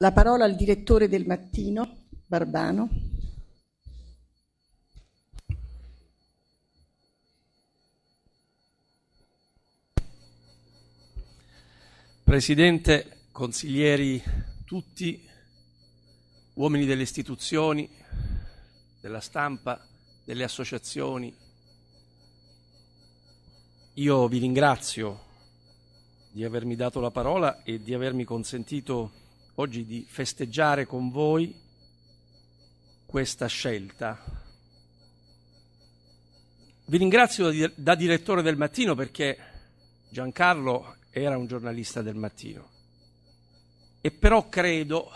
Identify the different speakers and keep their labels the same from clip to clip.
Speaker 1: La parola al direttore del Mattino, Barbano. Presidente, consiglieri tutti, uomini delle istituzioni, della stampa, delle associazioni, io vi ringrazio di avermi dato la parola e di avermi consentito oggi di festeggiare con voi questa scelta. Vi ringrazio da direttore del mattino perché Giancarlo era un giornalista del mattino e però credo,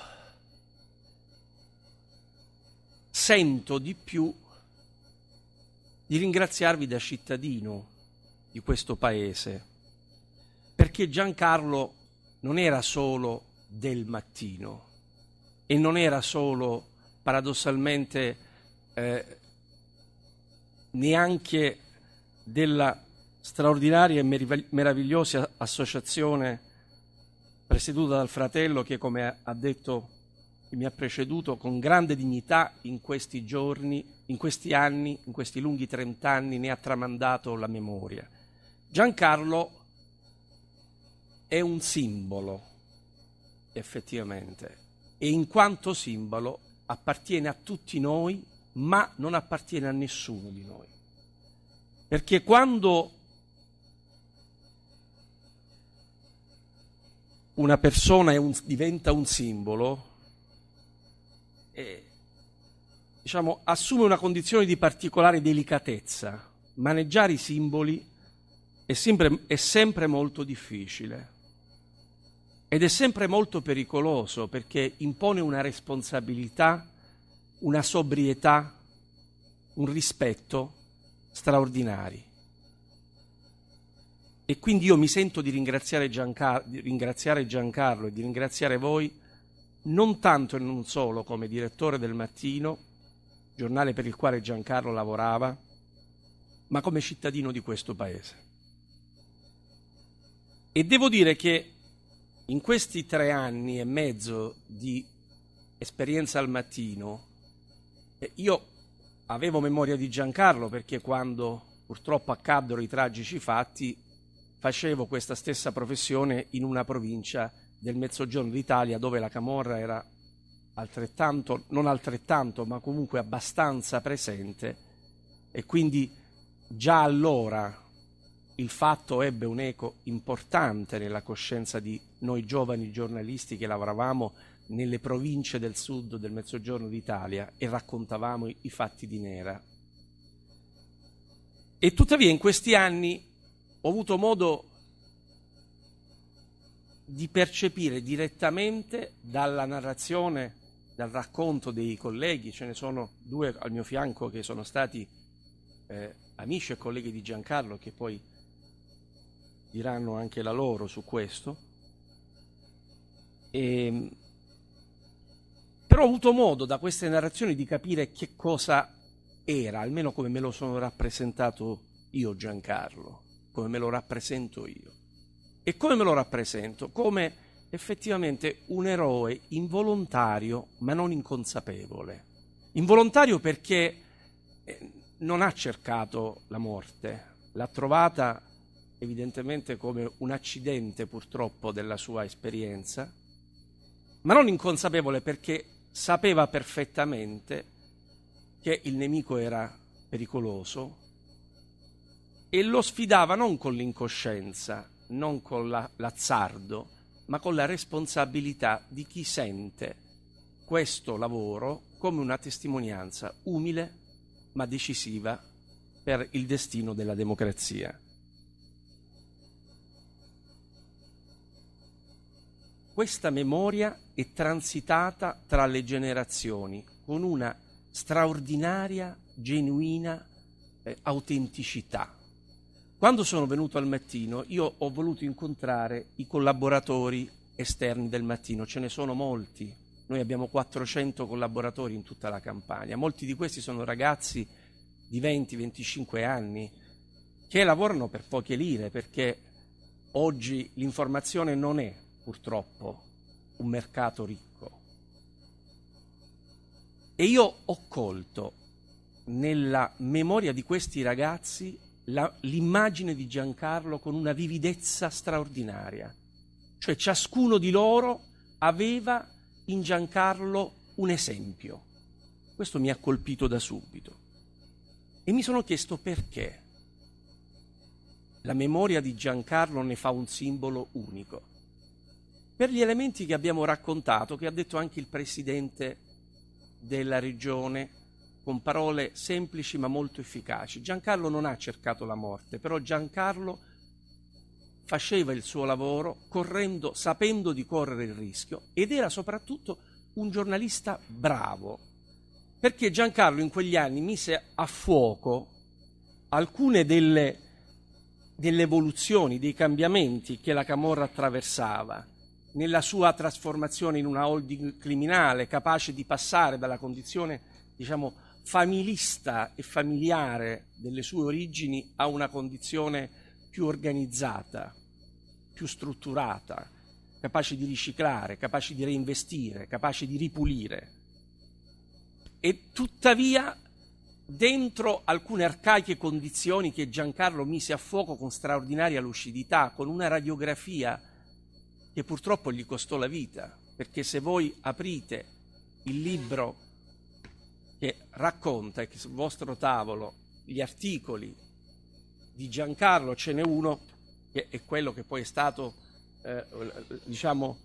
Speaker 1: sento di più di ringraziarvi da cittadino di questo paese, perché Giancarlo non era solo del mattino. E non era solo, paradossalmente, eh, neanche della straordinaria e meravigliosa associazione presieduta dal fratello che, come ha detto chi mi ha preceduto, con grande dignità in questi giorni, in questi anni, in questi lunghi trent'anni ne ha tramandato la memoria. Giancarlo è un simbolo effettivamente, e in quanto simbolo appartiene a tutti noi, ma non appartiene a nessuno di noi. Perché quando una persona un, diventa un simbolo, eh, diciamo, assume una condizione di particolare delicatezza. Maneggiare i simboli è sempre, è sempre molto difficile. Ed è sempre molto pericoloso perché impone una responsabilità, una sobrietà, un rispetto straordinari. E quindi io mi sento di ringraziare, Giancar- di ringraziare Giancarlo e di ringraziare voi non tanto e non solo come direttore del Mattino, giornale per il quale Giancarlo lavorava, ma come cittadino di questo paese. E devo dire che in questi tre anni e mezzo di esperienza al mattino, eh, io avevo memoria di Giancarlo perché quando purtroppo accaddero i tragici fatti facevo questa stessa professione in una provincia del mezzogiorno d'Italia dove la Camorra era altrettanto, non altrettanto, ma comunque abbastanza presente e quindi già allora il fatto ebbe un'eco importante nella coscienza di noi giovani giornalisti che lavoravamo nelle province del sud del mezzogiorno d'Italia e raccontavamo i, i fatti di Nera. E tuttavia in questi anni ho avuto modo di percepire direttamente dalla narrazione, dal racconto dei colleghi, ce ne sono due al mio fianco che sono stati eh, amici e colleghi di Giancarlo che poi diranno anche la loro su questo. E, mm, però ho avuto modo da queste narrazioni di capire che cosa era, almeno come me lo sono rappresentato io Giancarlo, come me lo rappresento io. E come me lo rappresento? Come effettivamente un eroe involontario ma non inconsapevole. Involontario perché eh, non ha cercato la morte, l'ha trovata evidentemente come un accidente purtroppo della sua esperienza, ma non inconsapevole perché sapeva perfettamente che il nemico era pericoloso e lo sfidava non con l'incoscienza, non con la, l'azzardo, ma con la responsabilità di chi sente questo lavoro come una testimonianza umile ma decisiva per il destino della democrazia. questa memoria è transitata tra le generazioni con una straordinaria, genuina eh, autenticità. Quando sono venuto al mattino, io ho voluto incontrare i collaboratori esterni del mattino, ce ne sono molti. Noi abbiamo 400 collaboratori in tutta la campagna, molti di questi sono ragazzi di 20-25 anni che lavorano per poche lire perché oggi l'informazione non è purtroppo un mercato ricco. E io ho colto nella memoria di questi ragazzi la, l'immagine di Giancarlo con una vividezza straordinaria. Cioè ciascuno di loro aveva in Giancarlo un esempio. Questo mi ha colpito da subito. E mi sono chiesto perché. La memoria di Giancarlo ne fa un simbolo unico per gli elementi che abbiamo raccontato, che ha detto anche il Presidente della Regione, con parole semplici ma molto efficaci. Giancarlo non ha cercato la morte, però Giancarlo faceva il suo lavoro correndo, sapendo di correre il rischio ed era soprattutto un giornalista bravo, perché Giancarlo in quegli anni mise a fuoco alcune delle, delle evoluzioni, dei cambiamenti che la Camorra attraversava nella sua trasformazione in una holding criminale capace di passare dalla condizione, diciamo, familista e familiare delle sue origini a una condizione più organizzata, più strutturata, capace di riciclare, capace di reinvestire, capace di ripulire. E tuttavia dentro alcune arcaiche condizioni che Giancarlo mise a fuoco con straordinaria lucidità, con una radiografia che purtroppo gli costò la vita, perché se voi aprite il libro che racconta, e che sul vostro tavolo, gli articoli di Giancarlo, ce n'è uno che è quello che poi è stato, eh, diciamo,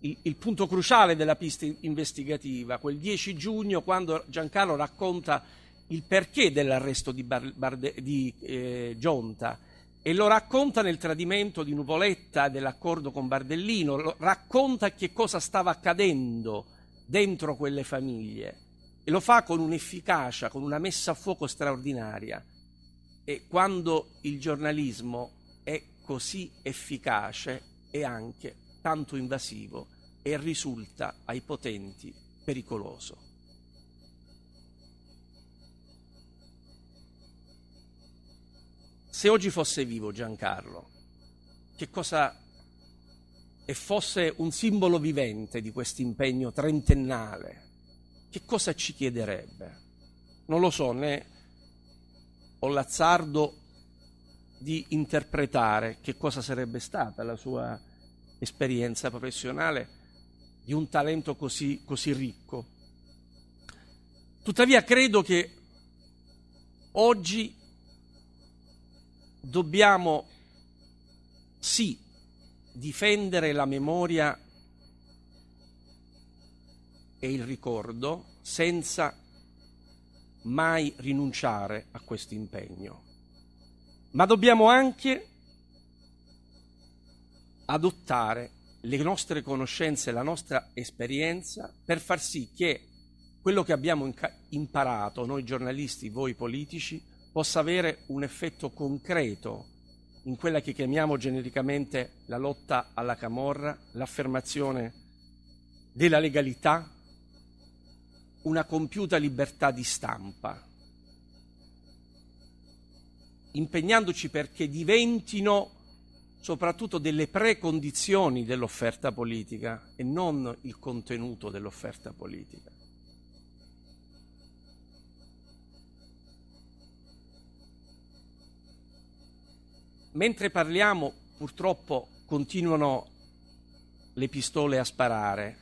Speaker 1: il, il punto cruciale della pista investigativa, quel 10 giugno quando Giancarlo racconta il perché dell'arresto di, Bar- Barde- di eh, Gionta, e lo racconta nel tradimento di Nuvoletta dell'accordo con Bardellino, racconta che cosa stava accadendo dentro quelle famiglie e lo fa con un'efficacia, con una messa a fuoco straordinaria. E quando il giornalismo è così efficace è anche tanto invasivo e risulta ai potenti pericoloso. se oggi fosse vivo Giancarlo, che cosa e fosse un simbolo vivente di questo impegno trentennale, che cosa ci chiederebbe? Non lo so, né ho l'azzardo di interpretare che cosa sarebbe stata la sua esperienza professionale di un talento così, così ricco. Tuttavia credo che oggi dobbiamo sì difendere la memoria e il ricordo senza mai rinunciare a questo impegno, ma dobbiamo anche adottare le nostre conoscenze, la nostra esperienza per far sì che quello che abbiamo imparato, noi giornalisti, voi politici, possa avere un effetto concreto in quella che chiamiamo genericamente la lotta alla camorra, l'affermazione della legalità, una compiuta libertà di stampa, impegnandoci perché diventino soprattutto delle precondizioni dell'offerta politica e non il contenuto dell'offerta politica. mentre parliamo purtroppo continuano le pistole a sparare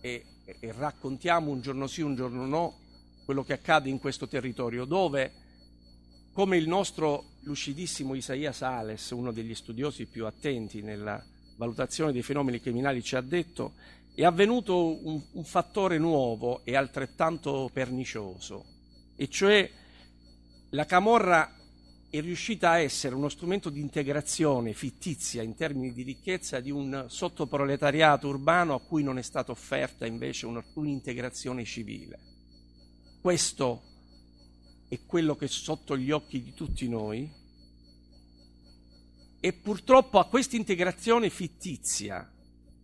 Speaker 1: e, e, raccontiamo un giorno sì, un giorno no quello che accade in questo territorio dove, come il nostro lucidissimo Isaia Sales, uno degli studiosi più attenti nella valutazione dei fenomeni criminali, ci ha detto, è avvenuto un, un fattore nuovo e altrettanto pernicioso, e cioè la Camorra è riuscita a essere uno strumento di integrazione fittizia in termini di ricchezza di un sottoproletariato urbano a cui non è stata offerta invece un'integrazione civile. Questo è quello che è sotto gli occhi di tutti noi e purtroppo a questa integrazione fittizia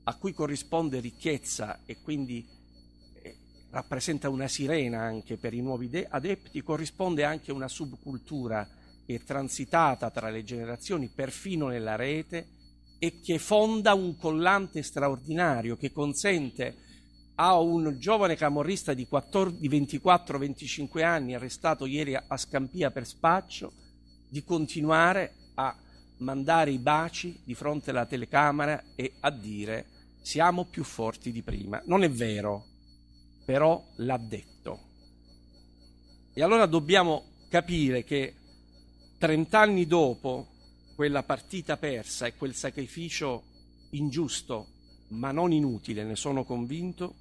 Speaker 1: a cui corrisponde ricchezza e quindi eh, rappresenta una sirena anche per i nuovi adepti, corrisponde anche una subcultura e transitata tra le generazioni perfino nella rete e che fonda un collante straordinario che consente a un giovane camorrista di, 24-25 anni arrestato ieri a Scampia per spaccio di continuare a mandare i baci di fronte alla telecamera e a dire siamo più forti di prima. Non è vero, però l'ha detto. E allora dobbiamo capire che trent'anni dopo quella partita persa e quel sacrificio ingiusto, ma non inutile, ne sono convinto,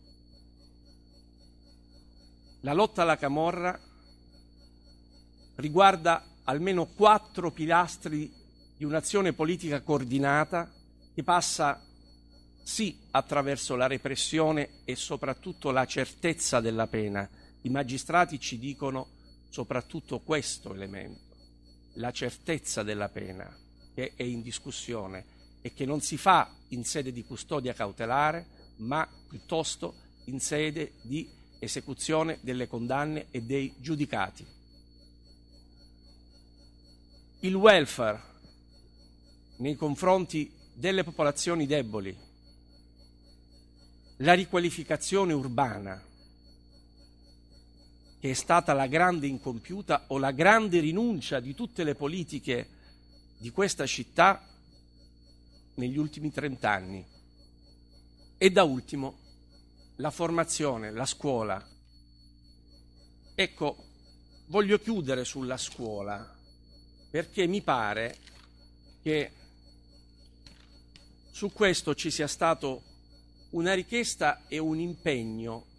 Speaker 1: la lotta alla Camorra riguarda almeno quattro pilastri di un'azione politica coordinata che passa sì attraverso la repressione e soprattutto la certezza della pena. I magistrati ci dicono soprattutto questo elemento la certezza della pena che è in discussione e che non si fa in sede di custodia cautelare, ma piuttosto in sede di esecuzione delle condanne e dei giudicati. Il welfare nei confronti delle popolazioni deboli, la riqualificazione urbana, che è stata la grande incompiuta o la grande rinuncia di tutte le politiche di questa città negli ultimi trent'anni. E da ultimo la formazione, la scuola. Ecco, voglio chiudere sulla scuola perché mi pare che su questo ci sia stato una richiesta e un impegno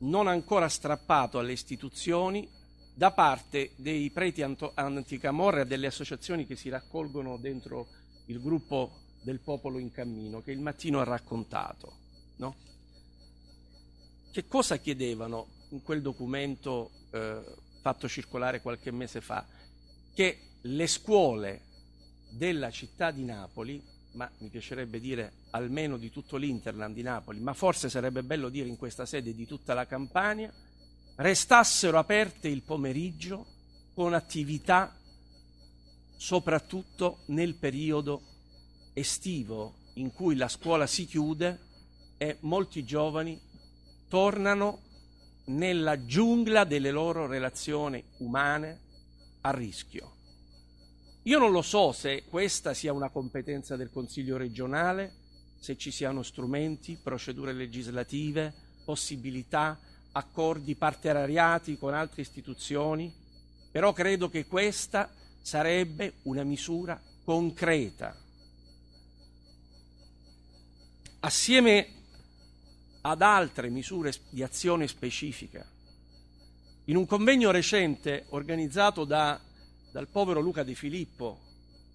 Speaker 1: non ancora strappato alle istituzioni da parte dei preti anticamorra e delle associazioni che si raccolgono dentro il gruppo del popolo in cammino che il mattino ha raccontato. No? Che cosa chiedevano in quel documento eh, fatto circolare qualche mese fa? Che le scuole della città di Napoli ma mi piacerebbe dire almeno di tutto l'Interland di Napoli, ma forse sarebbe bello dire in questa sede di tutta la Campania, restassero aperte il pomeriggio con attività soprattutto nel periodo estivo in cui la scuola si chiude e molti giovani tornano nella giungla delle loro relazioni umane a rischio. Io non lo so se questa sia una competenza del Consiglio regionale, se ci siano strumenti, procedure legislative, possibilità, accordi partenariati con altre istituzioni, però credo che questa sarebbe una misura concreta. Assieme ad altre misure di azione specifica, in un convegno recente organizzato da dal povero Luca di Filippo,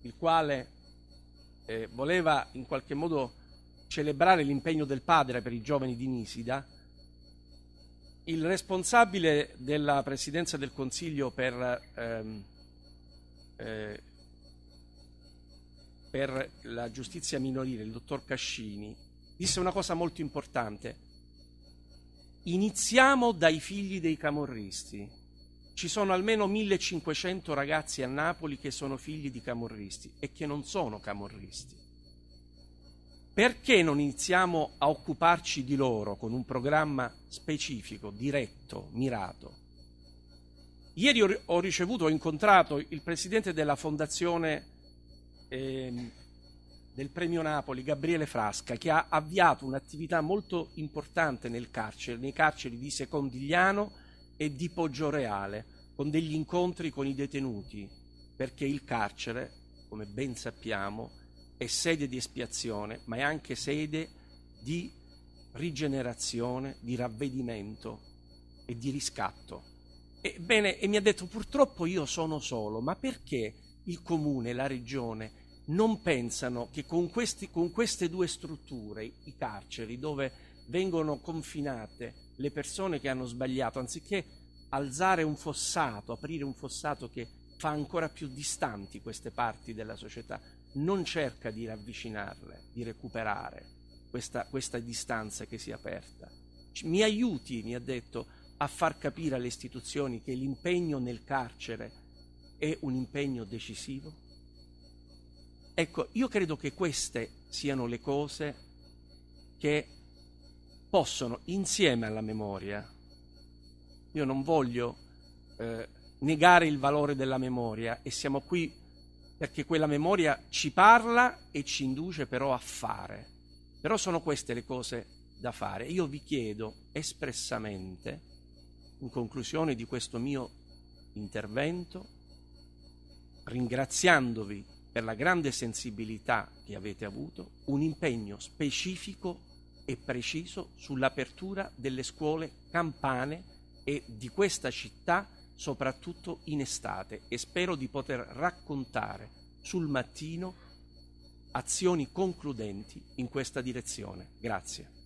Speaker 1: il quale eh, voleva in qualche modo celebrare l'impegno del padre per i giovani di Nisida, il responsabile della presidenza del Consiglio per, ehm, eh, per la giustizia minorile, il dottor Cascini, disse una cosa molto importante. Iniziamo dai figli dei camorristi. Ci sono almeno 1500 ragazzi a Napoli che sono figli di camorristi e che non sono camorristi. Perché non iniziamo a occuparci di loro con un programma specifico, diretto, mirato? Ieri ho ricevuto, ho incontrato il presidente della fondazione eh, del premio Napoli, Gabriele Frasca, che ha avviato un'attività molto importante nel carcere, nei carceri di Secondigliano e di Poggioreale con degli incontri con i detenuti, perché il carcere, come ben sappiamo, è sede di espiazione, ma è anche sede di rigenerazione, di ravvedimento e di riscatto. Ebbene, e mi ha detto purtroppo io sono solo, ma perché il comune, la regione non pensano che con, questi, con queste due strutture, i carceri, dove vengono confinate le persone che hanno sbagliato, anziché alzare un fossato, aprire un fossato che fa ancora più distanti queste parti della società, non cerca di ravvicinarle, di recuperare questa, questa distanza che si è aperta. Mi aiuti, mi ha detto, a far capire alle istituzioni che l'impegno nel carcere è un impegno decisivo? Ecco, io credo che queste siano le cose che possono, insieme alla memoria, io non voglio eh, negare il valore della memoria e siamo qui perché quella memoria ci parla e ci induce però a fare. Però sono queste le cose da fare. Io vi chiedo espressamente, in conclusione di questo mio intervento, ringraziandovi per la grande sensibilità che avete avuto, un impegno specifico e preciso sull'apertura delle scuole campane e di questa città soprattutto in estate e spero di poter raccontare sul mattino azioni concludenti in questa direzione. Grazie.